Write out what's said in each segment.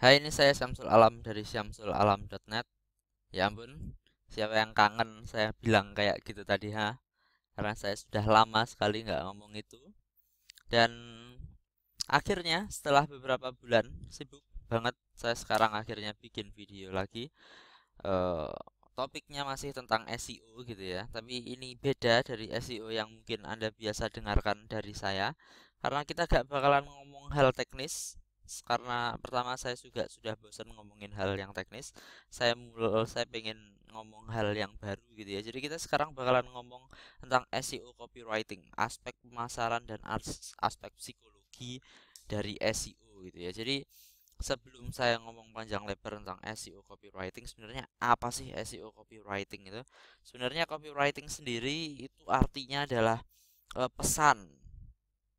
Hai, ini saya Syamsul Alam dari syamsulalam.net. Ya ampun, siapa yang kangen saya bilang kayak gitu tadi ha? Karena saya sudah lama sekali nggak ngomong itu. Dan akhirnya setelah beberapa bulan sibuk banget, saya sekarang akhirnya bikin video lagi. E, topiknya masih tentang SEO gitu ya. Tapi ini beda dari SEO yang mungkin Anda biasa dengarkan dari saya. Karena kita gak bakalan ngomong hal teknis, karena pertama saya juga sudah bosan ngomongin hal yang teknis saya mulai saya pengen ngomong hal yang baru gitu ya jadi kita sekarang bakalan ngomong tentang SEO copywriting aspek pemasaran dan aspek psikologi dari SEO gitu ya jadi sebelum saya ngomong panjang lebar tentang SEO copywriting sebenarnya apa sih SEO copywriting itu sebenarnya copywriting sendiri itu artinya adalah eh, pesan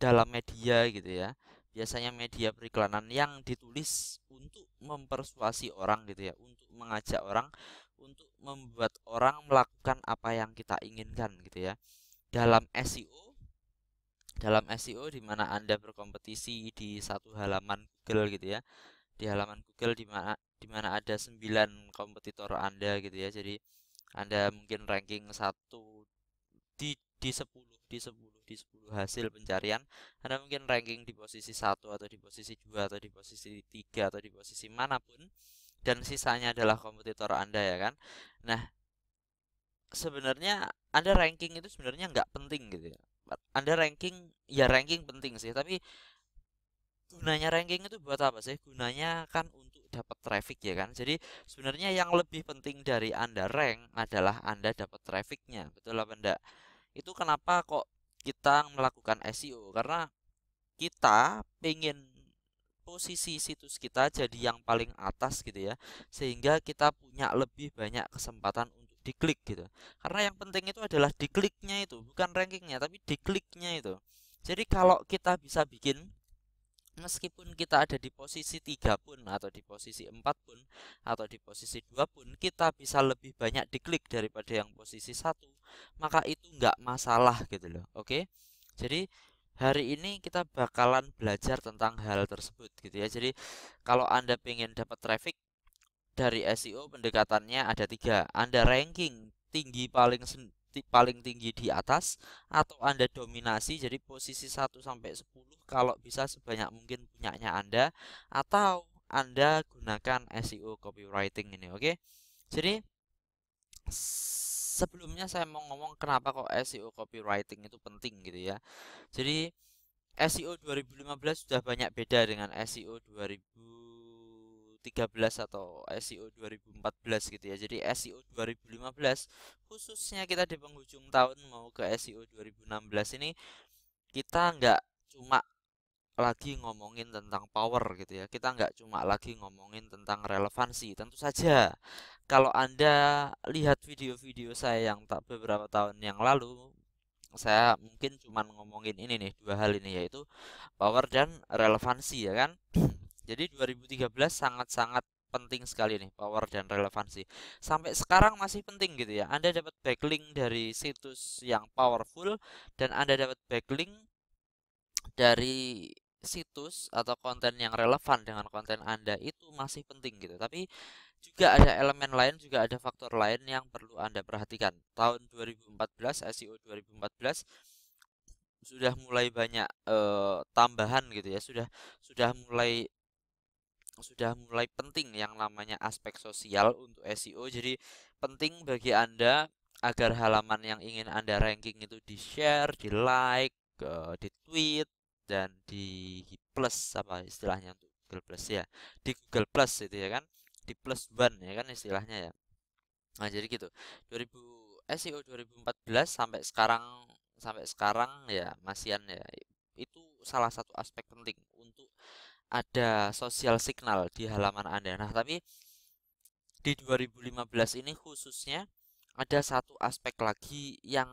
dalam media gitu ya biasanya media periklanan yang ditulis untuk mempersuasi orang gitu ya, untuk mengajak orang, untuk membuat orang melakukan apa yang kita inginkan gitu ya. Dalam SEO dalam SEO di mana Anda berkompetisi di satu halaman Google gitu ya. Di halaman Google di mana di mana ada sembilan kompetitor Anda gitu ya. Jadi Anda mungkin ranking satu di di 10 di sepuluh di 10 hasil pencarian Anda mungkin ranking di posisi 1 atau di posisi 2 atau di posisi 3 atau di posisi manapun dan sisanya adalah kompetitor Anda ya kan nah sebenarnya Anda ranking itu sebenarnya nggak penting gitu ya Anda ranking ya ranking penting sih tapi gunanya ranking itu buat apa sih? Gunanya kan untuk dapat traffic ya kan. Jadi sebenarnya yang lebih penting dari Anda rank adalah Anda dapat trafficnya. Betul apa enggak? Itu kenapa kok kita melakukan SEO karena kita pengen posisi situs kita jadi yang paling atas gitu ya sehingga kita punya lebih banyak kesempatan untuk diklik gitu karena yang penting itu adalah dikliknya itu bukan rankingnya tapi dikliknya itu jadi kalau kita bisa bikin meskipun kita ada di posisi tiga pun atau di posisi empat pun atau di posisi dua pun kita bisa lebih banyak diklik daripada yang posisi satu, maka itu enggak masalah gitu loh oke jadi hari ini kita bakalan belajar tentang hal tersebut gitu ya jadi kalau anda pengen dapat traffic dari SEO pendekatannya ada tiga anda ranking tinggi paling paling tinggi di atas atau Anda dominasi jadi posisi 1 sampai 10 kalau bisa sebanyak mungkin punyanya Anda atau Anda gunakan SEO copywriting ini oke okay? jadi sebelumnya saya mau ngomong kenapa kok SEO copywriting itu penting gitu ya jadi SEO 2015 sudah banyak beda dengan SEO 2000 2013 atau SEO 2014 gitu ya. Jadi SEO 2015 khususnya kita di penghujung tahun mau ke SEO 2016 ini kita nggak cuma lagi ngomongin tentang power gitu ya. Kita nggak cuma lagi ngomongin tentang relevansi. Tentu saja kalau Anda lihat video-video saya yang tak beberapa tahun yang lalu saya mungkin cuma ngomongin ini nih dua hal ini yaitu power dan relevansi ya kan Jadi 2013 sangat-sangat penting sekali nih power dan relevansi. Sampai sekarang masih penting gitu ya. Anda dapat backlink dari situs yang powerful dan Anda dapat backlink dari situs atau konten yang relevan dengan konten Anda itu masih penting gitu. Tapi juga ada elemen lain, juga ada faktor lain yang perlu Anda perhatikan. Tahun 2014 SEO 2014 sudah mulai banyak e, tambahan gitu ya. Sudah sudah mulai sudah mulai penting yang namanya aspek sosial untuk SEO. Jadi penting bagi Anda agar halaman yang ingin Anda ranking itu di-share, di-like, eh, di-tweet dan di plus apa istilahnya untuk Google Plus ya. Di Google Plus itu ya kan. Di plus one ya kan istilahnya ya. Nah, jadi gitu. 2000 SEO 2014 sampai sekarang sampai sekarang ya Masian ya itu salah satu aspek penting untuk ada social signal di halaman Anda. Nah, tapi di 2015 ini khususnya ada satu aspek lagi yang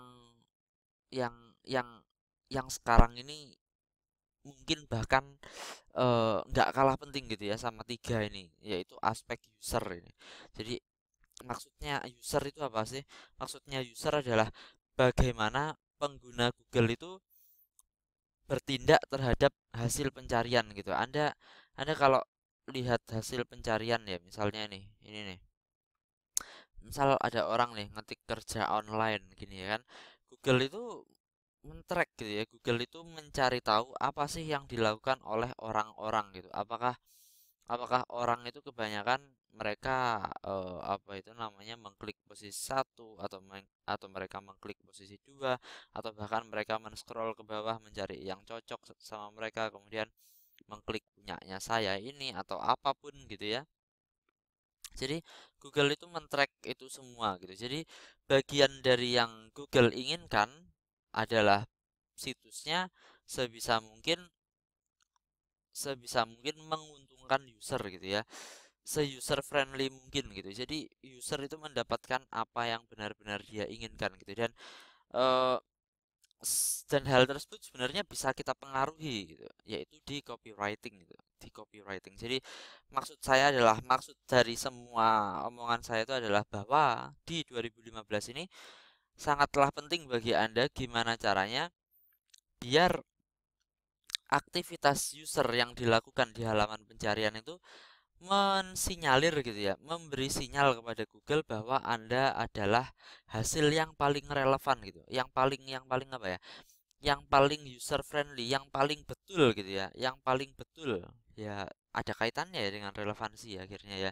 yang yang yang sekarang ini mungkin bahkan eh, nggak uh, kalah penting gitu ya sama tiga ini yaitu aspek user ini jadi maksudnya user itu apa sih maksudnya user adalah bagaimana pengguna Google itu bertindak terhadap hasil pencarian gitu. Anda Anda kalau lihat hasil pencarian ya misalnya nih, ini nih. Misal ada orang nih ngetik kerja online gini ya kan. Google itu men-track gitu ya. Google itu mencari tahu apa sih yang dilakukan oleh orang-orang gitu. Apakah apakah orang itu kebanyakan mereka uh, apa itu namanya mengklik posisi satu atau meng, atau mereka mengklik posisi dua atau bahkan mereka men-scroll ke bawah mencari yang cocok sama mereka kemudian mengklik punyanya saya ini atau apapun gitu ya jadi Google itu men-track itu semua gitu jadi bagian dari yang Google inginkan adalah situsnya sebisa mungkin sebisa mungkin menguntung user gitu ya se-user friendly mungkin gitu jadi user itu mendapatkan apa yang benar-benar dia inginkan gitu dan uh, dan hal tersebut sebenarnya bisa kita pengaruhi gitu yaitu di copywriting gitu di copywriting jadi maksud saya adalah maksud dari semua omongan saya itu adalah bahwa di 2015 ini sangatlah penting bagi Anda gimana caranya biar aktivitas user yang dilakukan di halaman pencarian itu mensinyalir gitu ya, memberi sinyal kepada Google bahwa Anda adalah hasil yang paling relevan gitu, yang paling yang paling apa ya? Yang paling user friendly, yang paling betul gitu ya, yang paling betul ya ada kaitannya ya dengan relevansi ya akhirnya ya.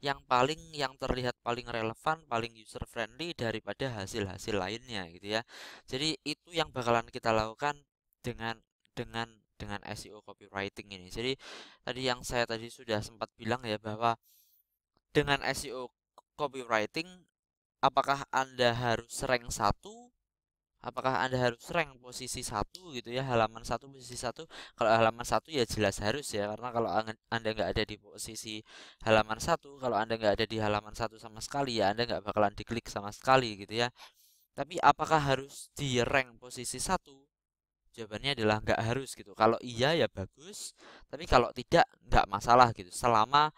Yang paling yang terlihat paling relevan, paling user friendly daripada hasil-hasil lainnya gitu ya. Jadi itu yang bakalan kita lakukan dengan dengan dengan SEO copywriting ini. Jadi tadi yang saya tadi sudah sempat bilang ya bahwa dengan SEO copywriting apakah Anda harus rank satu apakah anda harus rank posisi satu gitu ya halaman satu posisi satu kalau halaman satu ya jelas harus ya karena kalau anda nggak ada di posisi halaman satu kalau anda nggak ada di halaman satu sama sekali ya anda nggak bakalan diklik sama sekali gitu ya tapi apakah harus di rank posisi satu jawabannya adalah nggak harus gitu kalau iya ya bagus tapi kalau tidak nggak masalah gitu selama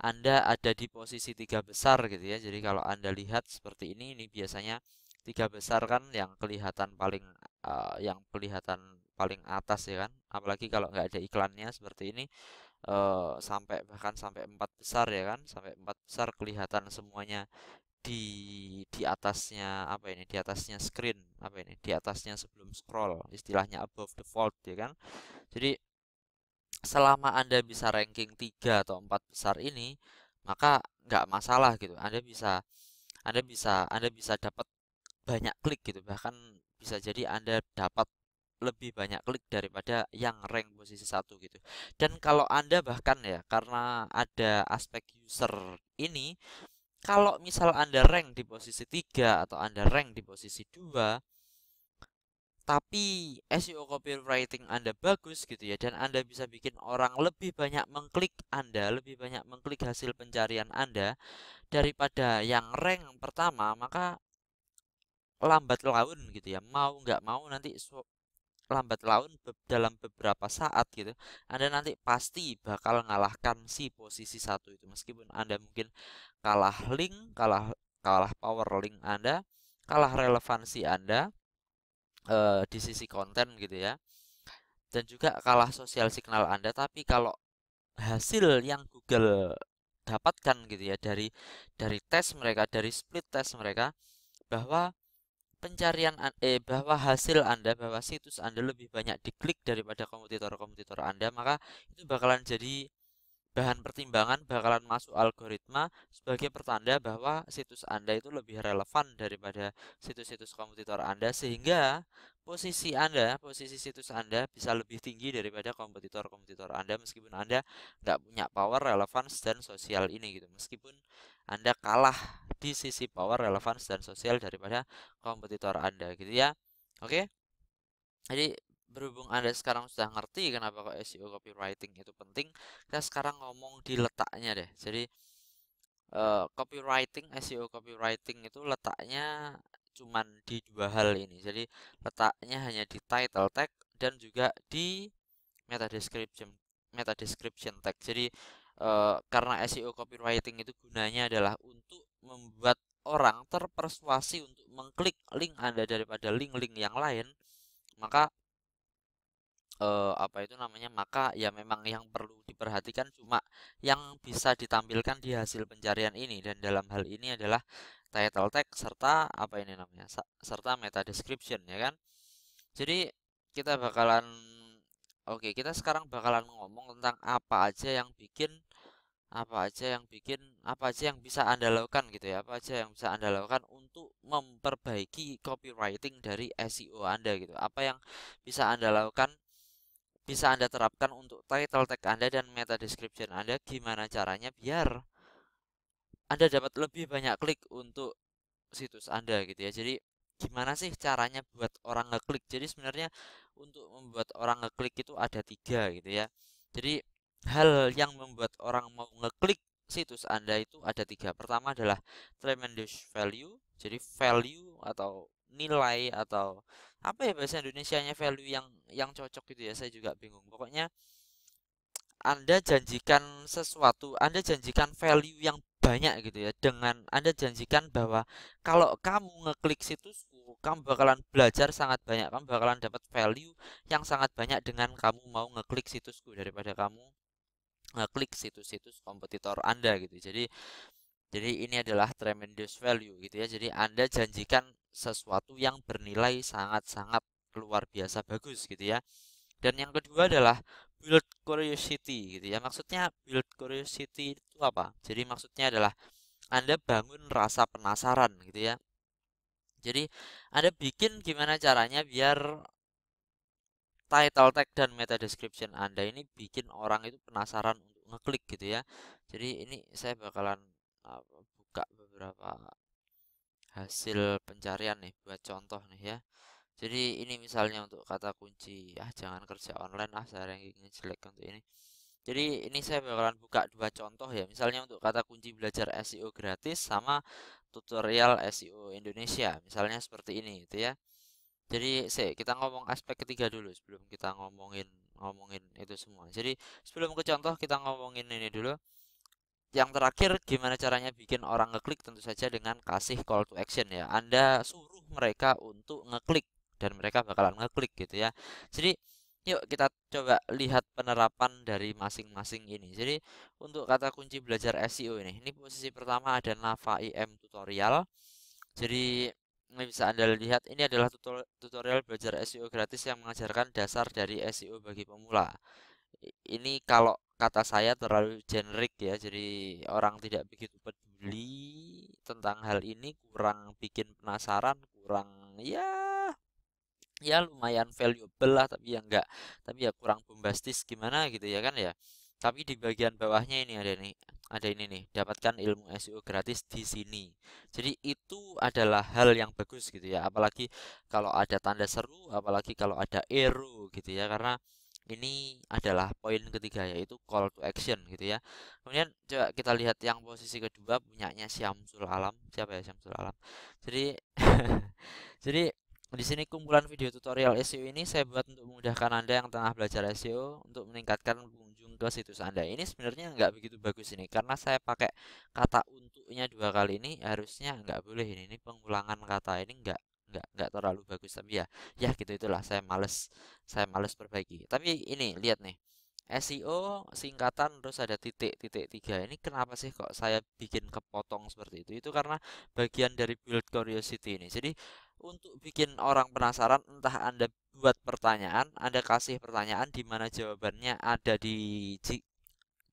anda ada di posisi tiga besar gitu ya jadi kalau anda lihat seperti ini ini biasanya tiga besar kan yang kelihatan paling uh, yang kelihatan paling atas ya kan apalagi kalau nggak ada iklannya seperti ini uh, sampai bahkan sampai empat besar ya kan sampai empat besar kelihatan semuanya di di atasnya apa ini di atasnya screen apa ini di atasnya sebelum scroll istilahnya above the fold ya kan jadi selama anda bisa ranking tiga atau empat besar ini maka nggak masalah gitu anda bisa anda bisa anda bisa dapat banyak klik gitu bahkan bisa jadi anda dapat lebih banyak klik daripada yang rank posisi satu gitu. Dan kalau Anda bahkan ya karena ada aspek user ini, kalau misal Anda rank di posisi 3 atau Anda rank di posisi 2, tapi SEO copywriting Anda bagus gitu ya dan Anda bisa bikin orang lebih banyak mengklik Anda, lebih banyak mengklik hasil pencarian Anda daripada yang rank pertama, maka lambat laun gitu ya mau nggak mau nanti lambat laun be dalam beberapa saat gitu Anda nanti pasti bakal ngalahkan si posisi satu itu meskipun Anda mungkin kalah link kalah kalah power link Anda kalah relevansi Anda e, di sisi konten gitu ya dan juga kalah sosial signal Anda tapi kalau hasil yang Google dapatkan gitu ya dari dari tes mereka dari split tes mereka bahwa pencarian eh, bahwa hasil Anda bahwa situs Anda lebih banyak diklik daripada kompetitor-kompetitor Anda maka itu bakalan jadi bahan pertimbangan bakalan masuk algoritma sebagai pertanda bahwa situs Anda itu lebih relevan daripada situs-situs kompetitor Anda sehingga posisi Anda, posisi situs Anda bisa lebih tinggi daripada kompetitor-kompetitor Anda meskipun Anda nggak punya power, relevance, dan sosial ini gitu. Meskipun Anda kalah di sisi power, relevance, dan sosial daripada kompetitor Anda gitu ya. Oke? Jadi berhubung Anda sekarang sudah ngerti kenapa kok SEO copywriting itu penting, kita sekarang ngomong di letaknya deh. Jadi uh, copywriting, SEO copywriting itu letaknya cuman di dua hal ini. Jadi letaknya hanya di title tag dan juga di meta description meta description tag. Jadi uh, karena SEO copywriting itu gunanya adalah untuk membuat orang terpersuasi untuk mengklik link Anda daripada link-link yang lain, maka uh, apa itu namanya maka ya memang yang perlu diperhatikan cuma yang bisa ditampilkan di hasil pencarian ini dan dalam hal ini adalah title tag serta apa ini namanya serta meta description ya kan jadi kita bakalan oke okay, kita sekarang bakalan ngomong tentang apa aja yang bikin apa aja yang bikin apa aja yang bisa anda lakukan gitu ya apa aja yang bisa anda lakukan untuk memperbaiki copywriting dari SEO anda gitu apa yang bisa anda lakukan bisa Anda terapkan untuk title tag Anda dan meta description Anda gimana caranya biar Anda dapat lebih banyak klik untuk situs Anda gitu ya. Jadi gimana sih caranya buat orang ngeklik? Jadi sebenarnya untuk membuat orang ngeklik itu ada tiga gitu ya. Jadi hal yang membuat orang mau ngeklik situs Anda itu ada tiga. Pertama adalah tremendous value. Jadi value atau nilai atau apa ya bahasa Indonesianya value yang yang cocok gitu ya saya juga bingung pokoknya anda janjikan sesuatu Anda janjikan value yang banyak gitu ya dengan Anda janjikan bahwa kalau kamu ngeklik situsku uh, kamu bakalan belajar sangat banyak kamu bakalan dapat value yang sangat banyak dengan kamu mau ngeklik situsku daripada kamu ngeklik situs-situs kompetitor Anda gitu jadi jadi ini adalah tremendous value gitu ya jadi Anda janjikan sesuatu yang bernilai sangat-sangat luar biasa bagus gitu ya. Dan yang kedua hmm. adalah build curiosity gitu ya. Maksudnya build curiosity itu apa? Jadi maksudnya adalah Anda bangun rasa penasaran gitu ya. Jadi Anda bikin gimana caranya biar title tag dan meta description Anda ini bikin orang itu penasaran untuk ngeklik gitu ya. Jadi ini saya bakalan eh, buka beberapa hasil pencarian nih buat contoh nih ya jadi ini misalnya untuk kata kunci ah jangan kerja online ah saya rankingnya jelek untuk ini jadi ini saya bakalan buka dua contoh ya misalnya untuk kata kunci belajar SEO gratis sama tutorial SEO Indonesia misalnya seperti ini gitu ya jadi se kita ngomong aspek ketiga dulu sebelum kita ngomongin ngomongin itu semua jadi sebelum ke contoh kita ngomongin ini dulu yang terakhir gimana caranya bikin orang ngeklik tentu saja dengan kasih call to action ya Anda suruh mereka untuk ngeklik dan mereka bakalan ngeklik gitu ya jadi yuk kita coba lihat penerapan dari masing-masing ini jadi untuk kata kunci belajar SEO ini ini posisi pertama ada Nava IM tutorial jadi ini bisa Anda lihat ini adalah tutorial belajar SEO gratis yang mengajarkan dasar dari SEO bagi pemula ini kalau kata saya terlalu generik ya jadi orang tidak begitu peduli tentang hal ini kurang bikin penasaran kurang ya ya lumayan valuable lah tapi ya enggak tapi ya kurang bombastis gimana gitu ya kan ya tapi di bagian bawahnya ini ada nih ada ini nih dapatkan ilmu SEO gratis di sini jadi itu adalah hal yang bagus gitu ya apalagi kalau ada tanda seru apalagi kalau ada ero gitu ya karena ini adalah poin ketiga yaitu call to action gitu ya. Kemudian coba kita lihat yang posisi kedua punyanya Syamsul Alam. Siapa ya Syamsul Alam? Jadi jadi di sini kumpulan video tutorial SEO ini saya buat untuk memudahkan Anda yang tengah belajar SEO untuk meningkatkan pengunjung ke situs Anda. Ini sebenarnya nggak begitu bagus ini karena saya pakai kata untuknya dua kali ini harusnya nggak boleh ini. Ini pengulangan kata ini nggak nggak nggak terlalu bagus tapi ya ya gitu itulah saya males saya males perbaiki tapi ini lihat nih SEO singkatan terus ada titik titik tiga ini kenapa sih kok saya bikin kepotong seperti itu itu karena bagian dari build curiosity ini jadi untuk bikin orang penasaran entah anda buat pertanyaan anda kasih pertanyaan di mana jawabannya ada di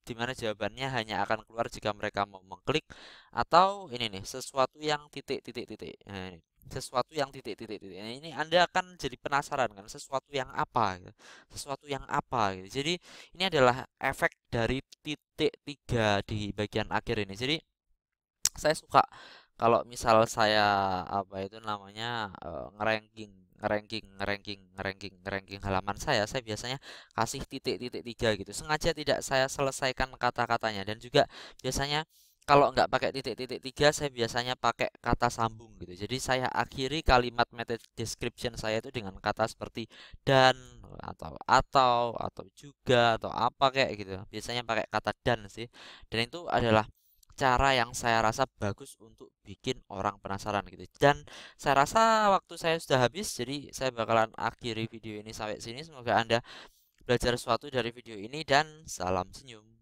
di mana jawabannya hanya akan keluar jika mereka mau mengklik atau ini nih sesuatu yang titik titik titik nah, ini sesuatu yang titik titik titik nah, ini anda akan jadi penasaran kan sesuatu yang apa gitu. sesuatu yang apa gitu. jadi ini adalah efek dari titik tiga di bagian akhir ini jadi saya suka kalau misal saya apa itu namanya uh, ngeranking ngeranking ngeranking ngeranking halaman saya saya biasanya kasih titik titik tiga gitu sengaja tidak saya selesaikan kata-katanya dan juga biasanya kalau nggak pakai titik-titik tiga saya biasanya pakai kata sambung gitu jadi saya akhiri kalimat method description saya itu dengan kata seperti dan atau atau atau juga atau apa kayak gitu biasanya pakai kata dan sih dan itu adalah cara yang saya rasa bagus untuk bikin orang penasaran gitu dan saya rasa waktu saya sudah habis jadi saya bakalan akhiri video ini sampai sini semoga anda belajar sesuatu dari video ini dan salam senyum